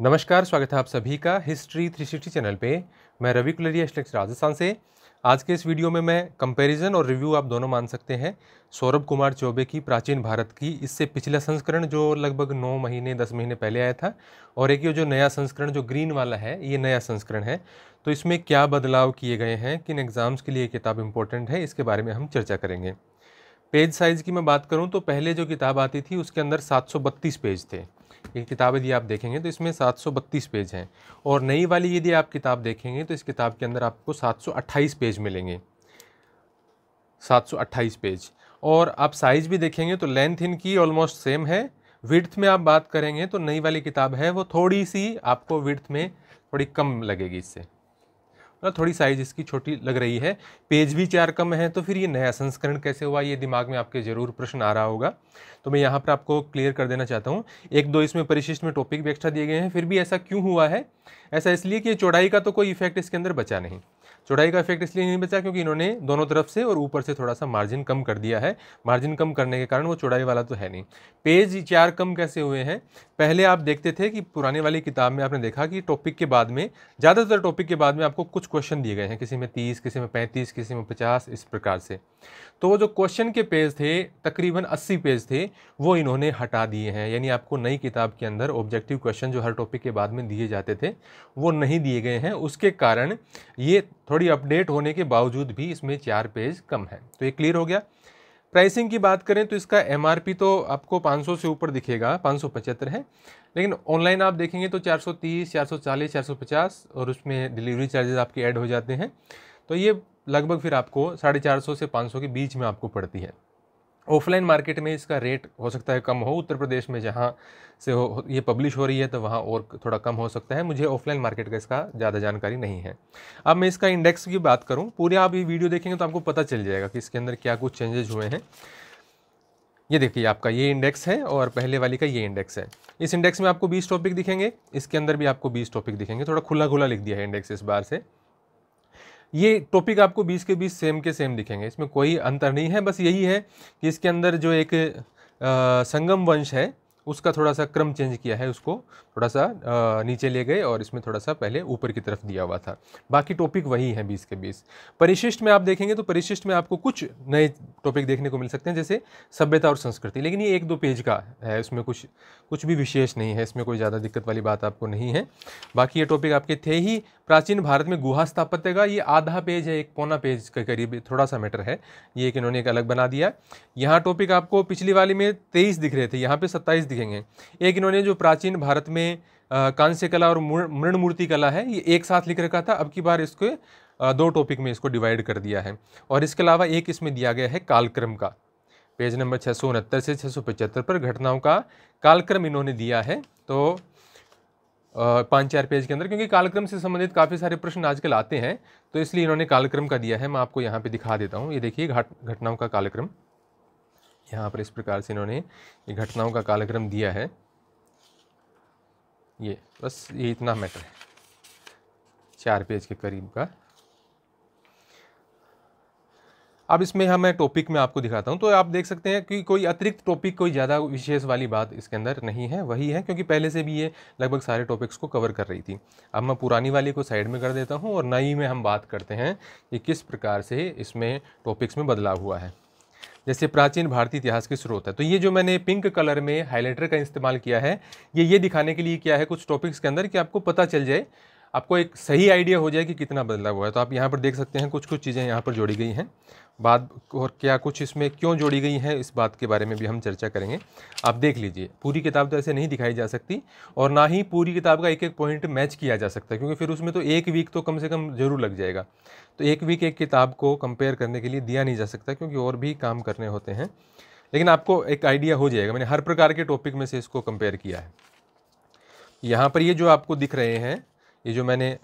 नमस्कार स्वागत है आप सभी का हिस्ट्री थ्री सिक्सटी चैनल पे मैं रवि कुलरिया स्टेक्स राजस्थान से आज के इस वीडियो में मैं कंपैरिजन और रिव्यू आप दोनों मान सकते हैं सौरभ कुमार चौबे की प्राचीन भारत की इससे पिछला संस्करण जो लगभग नौ महीने दस महीने पहले आया था और एक ये जो नया संस्करण जो ग्रीन वाला है ये नया संस्करण है तो इसमें क्या बदलाव किए गए हैं किन एग्ज़ाम्स के लिए किताब इंपॉर्टेंट है इसके बारे में हम चर्चा करेंगे पेज साइज़ की मैं बात करूँ तो पहले जो किताब आती थी उसके अंदर 732 पेज थे ये किताब यदि आप देखेंगे तो इसमें 732 पेज हैं और नई वाली यदि आप किताब देखेंगे तो इस किताब के अंदर आपको 728 पेज मिलेंगे 728 पेज और आप साइज़ भी देखेंगे तो लेंथ इनकी ऑलमोस्ट सेम है विड्थ में आप बात करेंगे तो नई वाली किताब है वो थोड़ी सी आपको विड्थ में थोड़ी कम लगेगी इससे थोड़ी साइज इसकी छोटी लग रही है पेज भी चार कम है तो फिर ये नया संस्करण कैसे हुआ ये दिमाग में आपके ज़रूर प्रश्न आ रहा होगा तो मैं यहाँ पर आपको क्लियर कर देना चाहता हूँ एक दो इसमें परिशिष्ट में टॉपिक भी एक्स्ट्रा दिए गए हैं फिर भी ऐसा क्यों हुआ है ऐसा इसलिए कि चौड़ाई का तो कोई इफेक्ट इसके अंदर बचा नहीं चौड़ाई का इफेक्ट इसलिए नहीं बचा क्योंकि इन्होंने दोनों तरफ से और ऊपर से थोड़ा सा मार्जिन कम कर दिया है मार्जिन कम करने के कारण वो चौड़ाई वाला तो है नहीं पेज चार कम कैसे हुए हैं पहले आप देखते थे कि पुराने वाली किताब में आपने देखा कि टॉपिक के बाद में ज़्यादातर टॉपिक के बाद में आपको कुछ क्वेश्चन दिए गए हैं किसी में तीस किसी में पैंतीस किसी में पचास इस प्रकार से तो वो जो क्वेश्चन के पेज थे तकरीबन अस्सी पेज थे वो इन्होंने हटा दिए हैं यानी आपको नई किताब के अंदर ऑब्जेक्टिव क्वेश्चन जो हर टॉपिक के बाद में दिए जाते थे वो नहीं दिए गए हैं उसके कारण ये थोड़ी अपडेट होने के बावजूद भी इसमें चार पेज कम है तो ये क्लियर हो गया प्राइसिंग की बात करें तो इसका एम तो आपको 500 से ऊपर दिखेगा पाँच है लेकिन ऑनलाइन आप देखेंगे तो 430, 440, 450 और उसमें डिलीवरी चार्जेस आपके ऐड हो जाते हैं तो ये लगभग फिर आपको साढ़े चार सौ से 500 के बीच में आपको पड़ती है ऑफलाइन मार्केट में इसका रेट हो सकता है कम हो उत्तर प्रदेश में जहाँ से हो ये पब्लिश हो रही है तो वहाँ और थोड़ा कम हो सकता है मुझे ऑफलाइन मार्केट का इसका ज़्यादा जानकारी नहीं है अब मैं इसका इंडेक्स की बात करूँ पूरे आप ये वीडियो देखेंगे तो आपको पता चल जाएगा कि इसके अंदर क्या कुछ चेंजेज हुए हैं ये देखिए आपका ये इंडेक्स है और पहले वाली का ये इंडेक्स है इस इंडेक्स में आपको बीस टॉपिक दिखेंगे इसके अंदर भी आपको बीस टॉपिक दिखेंगे थोड़ा खुला खुला लिख दिया है इंडेक्स इस बार से ये टॉपिक आपको बीस के बीस सेम के सेम दिखेंगे इसमें कोई अंतर नहीं है बस यही है कि इसके अंदर जो एक आ, संगम वंश है उसका थोड़ा सा क्रम चेंज किया है उसको थोड़ा सा नीचे ले गए और इसमें थोड़ा सा पहले ऊपर की तरफ दिया हुआ था बाकी टॉपिक वही है बीस के बीस परिशिष्ट में आप देखेंगे तो परिशिष्ट में आपको कुछ नए टॉपिक देखने को मिल सकते हैं जैसे सभ्यता और संस्कृति लेकिन ये एक दो पेज का है इसमें कुछ कुछ भी विशेष नहीं है इसमें कोई ज़्यादा दिक्कत वाली बात आपको नहीं है बाकी ये टॉपिक आपके थे ही प्राचीन भारत में गुहा स्थापत्य का ये आधा पेज है एक पौना पेज के करीब थोड़ा सा मैटर है ये एक इन्होंने एक अलग बना दिया यहाँ टॉपिक आपको पिछली वाली में तेईस दिख रहे थे यहाँ पर सत्ताईस दिखेंगे एक इन्होंने जो प्राचीन भारत में कांस्य कला और मृण मूर्ति कला है ये एक साथ लिख रखा था अब की बार इसको दो टॉपिक में इसको डिवाइड कर दिया है और इसके अलावा एक इसमें दिया गया है कालक्रम का पेज नंबर छः सौ उनहत्तर से छः सौ पचहत्तर पर घटनाओं का कालक्रम इन्होंने दिया है तो पाँच चार पेज के अंदर क्योंकि कालक्रम से संबंधित काफ़ी सारे प्रश्न आजकल आते हैं तो इसलिए इन्होंने कालक्रम का दिया है मैं आपको यहाँ पे दिखा देता हूँ ये देखिए घटनाओं का कालक्रम यहाँ पर इस प्रकार से इन्होंने ये घटनाओं का कालक्रम दिया है ये बस ये इतना मैटर है चार पेज के करीब का अब इसमें हम मैं टॉपिक में आपको दिखाता हूँ तो आप देख सकते हैं कि कोई अतिरिक्त टॉपिक कोई ज़्यादा विशेष वाली बात इसके अंदर नहीं है वही है क्योंकि पहले से भी ये लगभग सारे टॉपिक्स को कवर कर रही थी अब मैं पुरानी वाली को साइड में कर देता हूँ और नई में हम बात करते हैं कि किस प्रकार से इसमें टॉपिक्स में बदलाव हुआ है जैसे प्राचीन भारतीय इतिहास के स्रोत है तो ये जो मैंने पिंक कलर में हाईलाइटर का इस्तेमाल किया है ये ये दिखाने के लिए क्या है कुछ टॉपिक्स के अंदर कि आपको पता चल जाए आपको एक सही आइडिया हो जाए कि कितना बदलाव हुआ है तो आप यहाँ पर देख सकते हैं कुछ कुछ चीज़ें यहाँ पर जोड़ी गई हैं बाद और क्या कुछ इसमें क्यों जोड़ी गई हैं इस बात के बारे में भी हम चर्चा करेंगे आप देख लीजिए पूरी किताब तो ऐसे नहीं दिखाई जा सकती और ना ही पूरी किताब का एक एक पॉइंट मैच किया जा सकता है क्योंकि फिर उसमें तो एक वीक तो कम से कम ज़रूर लग जाएगा तो एक वीक एक किताब को कंपेयर करने के लिए दिया नहीं जा सकता क्योंकि और भी काम करने होते हैं लेकिन आपको एक आइडिया हो जाएगा मैंने हर प्रकार के टॉपिक में से इसको कंपेयर किया है यहाँ पर ये जो आपको दिख रहे हैं ये जो मैंने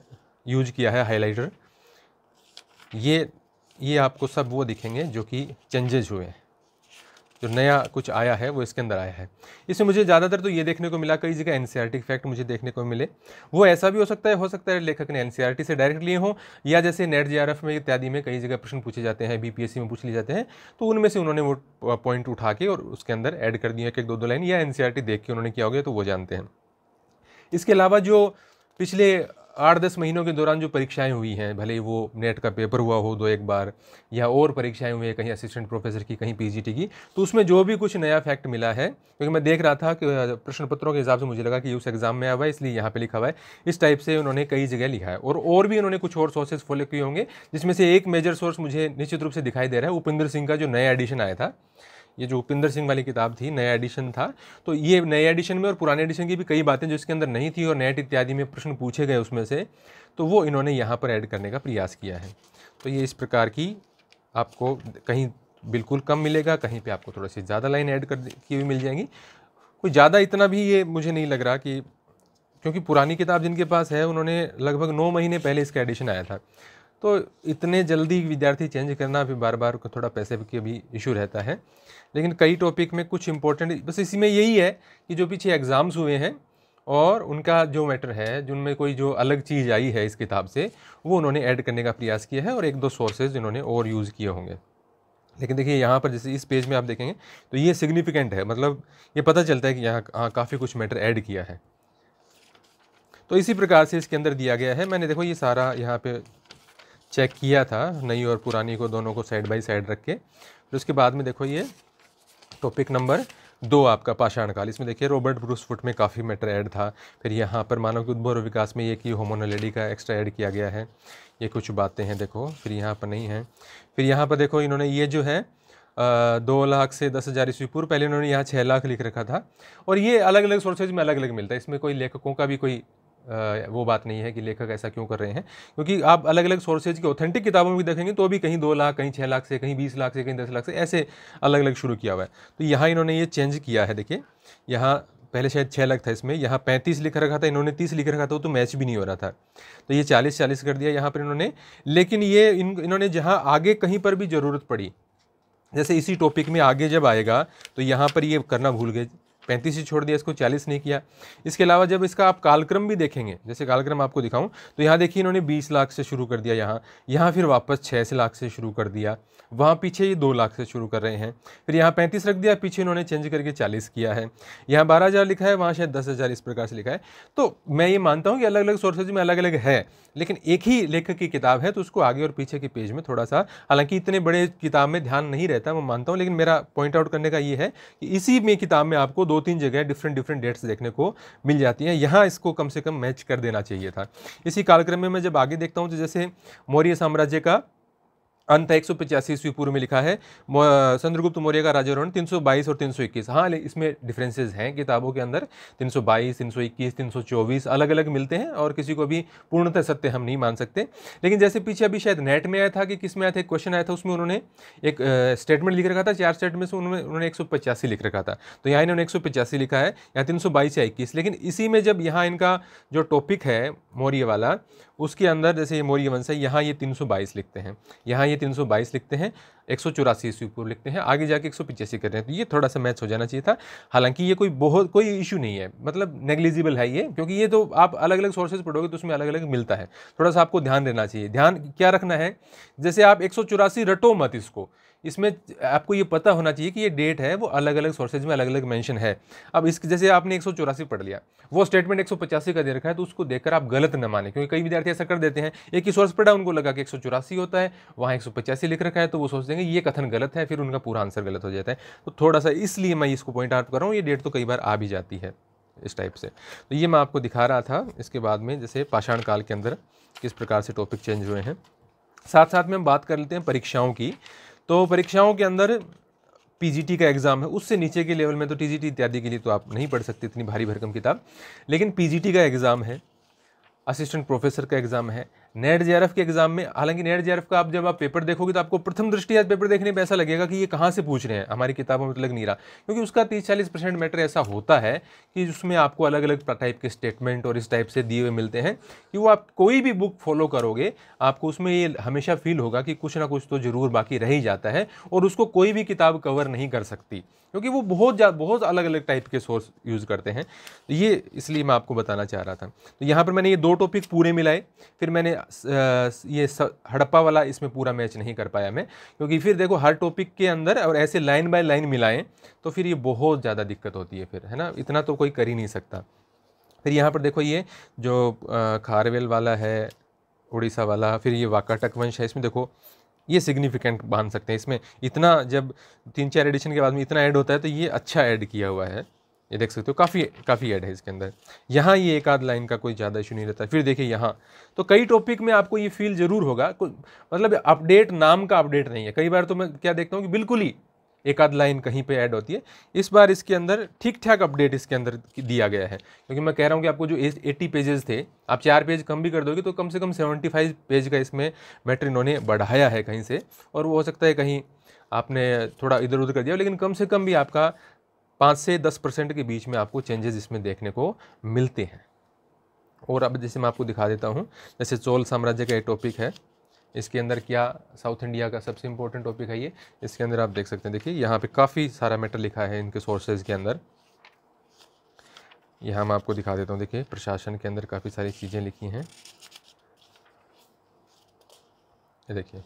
यूज किया है हाइलाइटर ये ये आपको सब वो दिखेंगे जो कि चेंजेज हुए हैं जो नया कुछ आया है वो इसके अंदर आया है इसमें मुझे ज़्यादातर तो ये देखने को मिला कई जगह एन फैक्ट e मुझे देखने को मिले वो ऐसा भी हो सकता है हो सकता है लेखक ने एन e से डायरेक्ट लिए हों या जैसे नेट एफ में इत्यादि में कई जगह प्रश्न पूछे जाते हैं सी में पूछ लिए जाते हैं तो उनमें से उन्होंने वो पॉइंट उठा के और उसके अंदर एड कर दिया एक एक दो दो लाइन या एन e देख के उन्होंने किया हो गया तो वो जानते हैं इसके अलावा जो पिछले आठ दस महीनों के दौरान जो परीक्षाएं हुई हैं भले ही वो नेट का पेपर हुआ हो दो एक बार या और परीक्षाएं हुई हैं कहीं असिस्टेंट प्रोफेसर की कहीं पीजीटी की तो उसमें जो भी कुछ नया फैक्ट मिला है क्योंकि मैं देख रहा था कि प्रश्न पत्रों के हिसाब से मुझे लगा कि उस एग्ज़ाम में आया हुआ है इसलिए यहाँ पर लिखा हुआ है इस टाइप से उन्होंने कई जगह लिखा है और और भी उन्होंने कुछ और सोर्सेज फॉलो किए होंगे जिसमें से एक मेजर सोर्स मुझे निश्चित रूप से दिखाई दे रहा है उपेंद्र सिंह का जो नया एडिशन आया था ये जो उपेंद्र सिंह वाली किताब थी नया एडिशन था तो ये नए एडिशन में और पुराने एडिशन की भी कई बातें जो इसके अंदर नहीं थी और नेट इत्यादि में प्रश्न पूछे गए उसमें से तो वो इन्होंने यहाँ पर ऐड करने का प्रयास किया है तो ये इस प्रकार की आपको कहीं बिल्कुल कम मिलेगा कहीं पर आपको थोड़ा सी ज़्यादा लाइन ऐड कर की भी मिल जाएंगी कोई ज़्यादा इतना भी ये मुझे नहीं लग रहा कि क्योंकि पुरानी किताब जिनके पास है उन्होंने लगभग नौ महीने पहले इसका एडिशन आया था तो इतने जल्दी विद्यार्थी चेंज करना भी बार बार थोड़ा पैसे के भी इशू रहता है लेकिन कई टॉपिक में कुछ इंपॉर्टेंट बस इसी में यही है कि जो पीछे एग्ज़ाम्स हुए हैं और उनका जो मैटर है जिनमें कोई जो अलग चीज़ आई है इस किताब से वो उन्होंने ऐड करने का प्रयास किया है और एक दो सोर्सेज इन्होंने और यूज़ किए होंगे लेकिन देखिए यहाँ पर जैसे इस पेज में आप देखेंगे तो ये सिग्निफिकेंट है मतलब ये पता चलता है कि यहाँ हाँ काफ़ी कुछ मैटर ऐड किया है तो इसी प्रकार से इसके अंदर दिया गया है मैंने देखो ये सारा यहाँ पे चेक किया था नई और पुरानी को दोनों को साइड बाई साइड रख के फिर उसके बाद में देखो ये टॉपिक नंबर दो आपका पाषाण काल इसमें देखिए रॉबर्ट ब्रूस फुट में काफ़ी मैटर ऐड था फिर यहाँ पर मानव के उद्भव और विकास में ये कि होमोनोलेडी का एक्स्ट्रा ऐड किया गया है ये कुछ बातें हैं देखो फिर यहाँ पर नहीं है फिर यहाँ पर देखो इन्होंने ये जो है आ, दो लाख से दस हज़ार ईस्वी पूर्व पहले इन्होंने यहाँ छः लाख लिख रखा था और ये अलग अलग सोर्सेज में अलग अलग मिलता है इसमें कोई लेखकों का भी कोई वो बात नहीं है कि लेखक ऐसा क्यों कर रहे हैं क्योंकि आप अलग अलग सोर्सेज की ऑथेंटिक किताबों में भी देखेंगे तो भी कहीं दो लाख कहीं छः लाख से कहीं बीस लाख से कहीं दस लाख से ऐसे अलग अलग शुरू किया हुआ है तो यहाँ इन्होंने ये चेंज किया है देखिए यहाँ पहले शायद छः लाख था इसमें यहाँ पैंतीस लिख रखा था इन्होंने तीस लिख रखा था तो मैच भी नहीं हो रहा था तो ये चालीस चालीस कर दिया यहाँ पर इन्होंने लेकिन ये इन इन्होंने जहाँ आगे कहीं पर भी ज़रूरत पड़ी जैसे इसी टॉपिक में आगे जब आएगा तो यहाँ पर ये करना भूल गए पैंतीस ही छोड़ दिया इसको चालीस नहीं किया इसके अलावा जब इसका आप कालक्रम भी देखेंगे जैसे कालक्रम आपको दिखाऊं तो यहाँ देखिए इन्होंने बीस लाख से शुरू कर दिया यहाँ यहाँ फिर वापस छः से लाख से शुरू कर दिया वहाँ पीछे ये दो लाख से शुरू कर रहे हैं फिर यहाँ पैंतीस रख दिया पीछे इन्होंने चेंज करके चालीस किया है यहाँ बारह हज़ार लिखा है वहाँ शायद दस हज़ार इस प्रकार से लिखा है तो मैं ये मानता हूँ कि अलग अलग सोर्सेज में अलग अलग है लेकिन एक ही लेखक की किताब है तो उसको आगे और पीछे के पेज में थोड़ा सा हालांकि इतने बड़े किताब में ध्यान नहीं रहता मैं मानता हूँ लेकिन मेरा पॉइंट आउट करने का ये है कि इसी में किताब में आपको दो तीन जगह डिफरेंट डिफरेंट डेट्स देखने को मिल जाती हैं यहाँ इसको कम से कम मैच कर देना चाहिए था इसी कार्यक्रम में मैं जब आगे देखता हूँ तो जैसे मौर्य साम्राज्य का अंत एक सौ पचासी ईस्वी पूर्व में लिखा है चंद्रगुप्त मौर्य का सौ बाईस और 321 हाँ इसमें डिफरेंसेस हैं किताबों के अंदर 322, सौ चौबीस अलग अलग मिलते हैं और किसी को भी पूर्णतः सत्य हम नहीं मान सकते लेकिन जैसे पीछे अभी शायद नेट में आया था कि किस में आया था एक क्वेश्चन आया था उसमें उन्होंने एक स्टेटमेंट लिख रखा था चार स्टेटमेंट से उन्होंने उन्होंने एक लिख रखा था तो यहाँ इन्होंने एक लिखा है या तीन या इक्कीस लेकिन इसी में जब यहाँ इनका जो टॉपिक है मौर्य वाला उसके अंदर जैसे ये मौर्य वंश है यहाँ ये 322 लिखते हैं यहाँ ये 322 लिखते हैं एक सौ चौरासी ईस्वी पूर्व लिखते हैं आगे जाके एक सौ पिचासी कर रहे हैं तो ये थोड़ा सा मैच हो जाना चाहिए था हालांकि ये कोई बहुत कोई इशू नहीं है मतलब नेग्लिजिबल है ये क्योंकि ये तो आप अलग अलग सोर्सेज पढ़ोगे तो उसमें अलग अलग मिलता है थोड़ा सा आपको ध्यान देना चाहिए ध्यान क्या रखना है जैसे आप एक रटो मत इसको इसमें आपको ये पता होना चाहिए कि ये डेट है वो अलग अलग सोर्सेज में अलग अलग मेंशन है अब इस जैसे आपने एक पढ़ लिया वो स्टेटमेंट एक का दे रखा है तो उसको देखकर आप गलत न माने क्योंकि कई विद्यार्थी ऐसा कर देते हैं एक ही सोर्स पढ़ा उनको लगा कि एक होता है वहाँ एक लिख रखा है तो वो सोच देंगे ये कथन गलत है फिर उनका पूरा आंसर गलत हो जाता है तो थोड़ा सा इसलिए मैं इसको पॉइंट आउट कर रहा हूँ ये डेट तो कई बार आ भी जाती है इस टाइप से तो ये मैं आपको दिखा रहा था इसके बाद में जैसे पाषाण काल के अंदर किस प्रकार से टॉपिक चेंज हुए हैं साथ साथ में हम बात कर लेते हैं परीक्षाओं की तो परीक्षाओं के अंदर पीजीटी का एग्ज़ाम है उससे नीचे के लेवल में तो टीजीटी इत्यादि के लिए तो आप नहीं पढ़ सकते इतनी भारी भरकम किताब लेकिन पीजीटी का एग्ज़ाम है असिस्टेंट प्रोफेसर का एग्ज़ाम है नेट जे के एग्जाम में हालांकि नेट जे का आप जब आप पेपर देखोगे तो आपको प्रथम दृष्टि आज पेपर देखने में ऐसा लगेगा कि ये कहाँ से पूछ रहे हैं हमारी किताबों में तो लग नहीं रहा क्योंकि उसका तीस चालीस परसेंट मैटर ऐसा होता है कि उसमें आपको अलग अलग टाइप के स्टेटमेंट और इस टाइप से दिए हुए मिलते हैं कि वो आप कोई भी बुक फॉलो करोगे आपको उसमें ये हमेशा फील होगा कि कुछ ना कुछ तो ज़रूर बाकी रह ही जाता है और उसको कोई भी किताब कवर नहीं कर सकती क्योंकि वो बहुत बहुत अलग अलग टाइप के सोर्स यूज़ करते हैं तो ये इसलिए मैं आपको बताना चाह रहा था तो यहाँ पर मैंने ये दो टॉपिक पूरे मिलाए फिर मैंने ये हड़प्पा वाला इसमें पूरा मैच नहीं कर पाया मैं क्योंकि फिर देखो हर टॉपिक के अंदर और ऐसे लाइन बाय लाइन मिलाएं तो फिर ये बहुत ज़्यादा दिक्कत होती है फिर है ना इतना तो कोई कर ही नहीं सकता फिर यहाँ पर देखो ये जो खारवेल वाला है उड़ीसा वाला फिर ये वाकाटक वंश है इसमें देखो ये सिग्निफिकेंट बांध सकते हैं इसमें इतना जब तीन चार एडिशन के बाद में इतना ऐड होता है तो ये अच्छा ऐड किया हुआ है ये देख सकते हो काफ़ी काफ़ी ऐड है इसके अंदर यहाँ ये एक आध लाइन का कोई ज़्यादा इशू नहीं रहता फिर देखिए यहाँ तो कई टॉपिक में आपको ये फील ज़रूर होगा मतलब अपडेट नाम का अपडेट नहीं है कई बार तो मैं क्या देखता हूँ कि बिल्कुल ही एक आध लाइन कहीं पे ऐड होती है इस बार इसके अंदर ठीक ठाक अपडेट इसके अंदर दिया गया है क्योंकि मैं कह रहा हूँ कि आपको जो एट्टी पेजेस थे आप चार पेज कम भी कर दोगे तो कम से कम सेवेंटी फाइव पेज का इसमें मैटर इन्होंने बढ़ाया है कहीं से और वो हो सकता है कहीं आपने थोड़ा इधर उधर कर दिया लेकिन कम से कम भी आपका पाँच से दस परसेंट के बीच में आपको चेंजेस इसमें देखने को मिलते हैं और अब जैसे मैं आपको दिखा देता हूँ जैसे चोल साम्राज्य का एक टॉपिक है इसके अंदर क्या साउथ इंडिया का सबसे इम्पोर्टेंट टॉपिक है ये इसके अंदर आप देख सकते हैं देखिए यहाँ पे काफ़ी सारा मैटर लिखा है इनके सोर्सेज के अंदर यहाँ मैं आपको दिखा देता हूँ देखिए प्रशासन के अंदर काफ़ी सारी चीज़ें लिखी हैं देखिए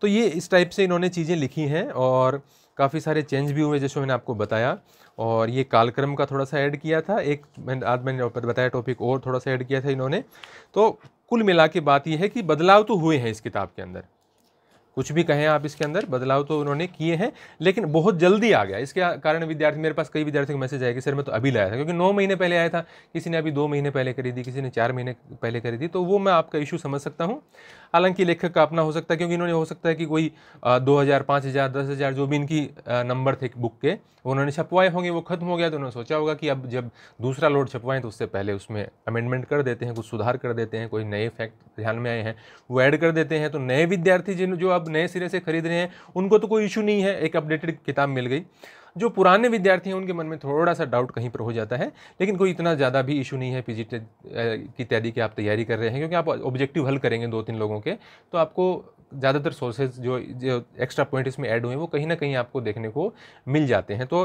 तो ये इस टाइप से इन्होंने चीज़ें लिखी हैं और काफ़ी सारे चेंज भी हुए जैसे मैंने आपको बताया और ये कालक्रम का थोड़ा सा ऐड किया था एक मैंने आज मैंने बताया टॉपिक और थोड़ा सा ऐड किया था इन्होंने तो कुल मिला के बात यह है कि बदलाव तो हुए हैं इस किताब के अंदर कुछ भी कहें आप इसके अंदर बदलाव तो उन्होंने किए हैं लेकिन बहुत जल्दी आ गया इसके कारण विद्यार्थी मेरे पास कई विद्यार्थियों का मैसेज आया कि सर मैं तो अभी लाया था क्योंकि नौ महीने पहले आया था किसी ने अभी दो महीने पहले करी थी किसी ने चार महीने पहले करी थी तो वो मैं आपका इशू समझ सकता हूँ हालांकि लेखक का अपना हो सकता है क्योंकि इन्होंने हो सकता है कि कोई दो हज़ार पाँच हज़ार दस हज़ार जो भी इनकी नंबर थे बुक के उन्होंने छपवाए होंगे वो खत्म हो गया तो उन्होंने सोचा होगा कि अब जब दूसरा लोड छपवाएं तो उससे पहले उसमें अमेंडमेंट कर देते हैं कुछ सुधार कर देते हैं कोई नए फैक्ट ध्यान में आए हैं वो ऐड कर देते हैं तो नए विद्यार्थी जिन जो अब नए सिरे से खरीद रहे हैं उनको तो कोई इशू नहीं है एक अपडेटेड किताब मिल गई जो पुराने विद्यार्थी हैं उनके मन में थोड़ा सा डाउट कहीं पर हो जाता है लेकिन कोई इतना ज़्यादा भी इशू नहीं है पी की तैयारी की आप तैयारी कर रहे हैं क्योंकि आप ऑब्जेक्टिव हल करेंगे दो तीन लोगों के तो आपको ज़्यादातर सोर्सेज जो, जो एक्स्ट्रा पॉइंट इसमें ऐड हुए हैं वो कहीं ना कहीं आपको देखने को मिल जाते हैं तो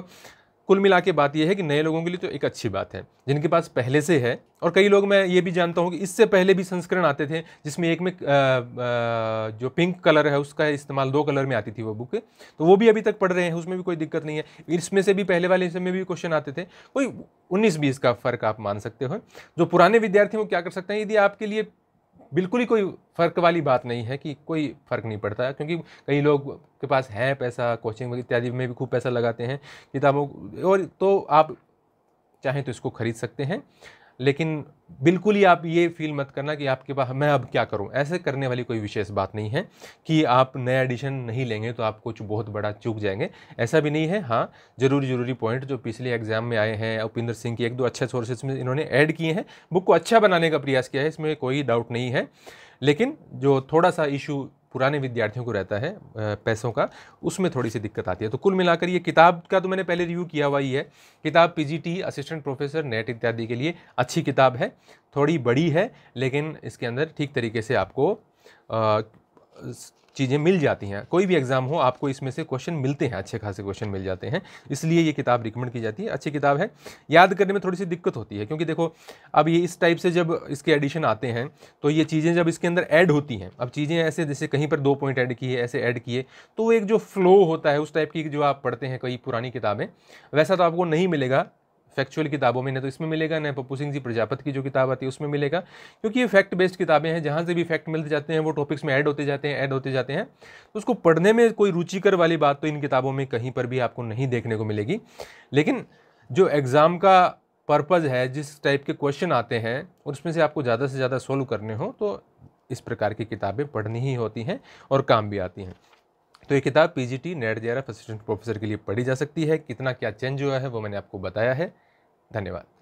कुल मिला के बात यह है कि नए लोगों के लिए तो एक अच्छी बात है जिनके पास पहले से है और कई लोग मैं ये भी जानता हूँ कि इससे पहले भी संस्करण आते थे जिसमें एक में आ, आ, जो पिंक कलर है उसका इस्तेमाल दो कलर में आती थी वो बुक तो वो भी अभी तक पढ़ रहे हैं उसमें भी कोई दिक्कत नहीं है इसमें से भी पहले वाले इसमें भी क्वेश्चन आते थे कोई उन्नीस बीस का फ़र्क आप मान सकते हो जो पुराने विद्यार्थी हैं वो क्या कर सकते हैं यदि आपके लिए बिल्कुल ही कोई फ़र्क वाली बात नहीं है कि कोई फ़र्क नहीं पड़ता क्योंकि कई लोग के पास है पैसा कोचिंग इत्यादि में भी खूब पैसा लगाते हैं किताबों और तो आप चाहें तो इसको ख़रीद सकते हैं लेकिन बिल्कुल ही आप ये फील मत करना कि आपके पास मैं अब क्या करूं ऐसे करने वाली कोई विशेष बात नहीं है कि आप नया एडिशन नहीं लेंगे तो आप कुछ बहुत बड़ा चूक जाएंगे ऐसा भी नहीं है हाँ ज़रूरी ज़रूरी पॉइंट जो पिछले एग्जाम में आए हैं उपेंद्र सिंह की एक दो अच्छे सोर्सेज में इन्होंने ऐड किए हैं बुक को अच्छा बनाने का प्रयास किया है इसमें कोई डाउट नहीं है लेकिन जो थोड़ा सा इशू पुराने विद्यार्थियों को रहता है पैसों का उसमें थोड़ी सी दिक्कत आती है तो कुल मिलाकर ये किताब का तो मैंने पहले रिव्यू किया हुआ ही है किताब पीजीटी असिस्टेंट प्रोफेसर नेट इत्यादि के लिए अच्छी किताब है थोड़ी बड़ी है लेकिन इसके अंदर ठीक तरीके से आपको चीज़ें मिल जाती हैं कोई भी एग्ज़ाम हो आपको इसमें से क्वेश्चन मिलते हैं अच्छे खासे क्वेश्चन मिल जाते हैं इसलिए ये किताब रिकमेंड की जाती है अच्छी किताब है याद करने में थोड़ी सी दिक्कत होती है क्योंकि देखो अब ये इस टाइप से जब इसके एडिशन आते हैं तो ये चीज़ें जब इसके अंदर ऐड होती हैं अब चीज़ें ऐसे जैसे कहीं पर दो पॉइंट ऐड किए ऐसे ऐड किए तो एक जो फ्लो होता है उस टाइप की जो आप पढ़ते हैं कई पुरानी किताबें वैसा तो आपको नहीं मिलेगा फैक्चुअल किताबों में ना तो इसमें मिलेगा ना पप्पू सिंह जी प्रजापत की जो किताब आती है उसमें मिलेगा क्योंकि ये फैक्ट बेस्ड किताबें हैं जहाँ से भी फैक्ट मिलते जाते हैं वो टॉपिक्स में ऐड होते जाते हैं ऐड होते जाते हैं तो उसको पढ़ने में कोई रुचिकर वाली बात तो इन किताबों में कहीं पर भी आपको नहीं देखने को मिलेगी लेकिन जो एग्ज़ाम का पर्पज़ है जिस टाइप के क्वेश्चन आते हैं और उसमें से आपको ज़्यादा से ज़्यादा सॉल्व करने हो तो इस प्रकार की किताबें पढ़नी ही होती हैं और काम भी आती हैं तो ये किताब PGT NET J R assistant professor के लिए पढ़ी जा सकती है कितना क्या चेंज हुआ है वो मैंने आपको बताया है धन्यवाद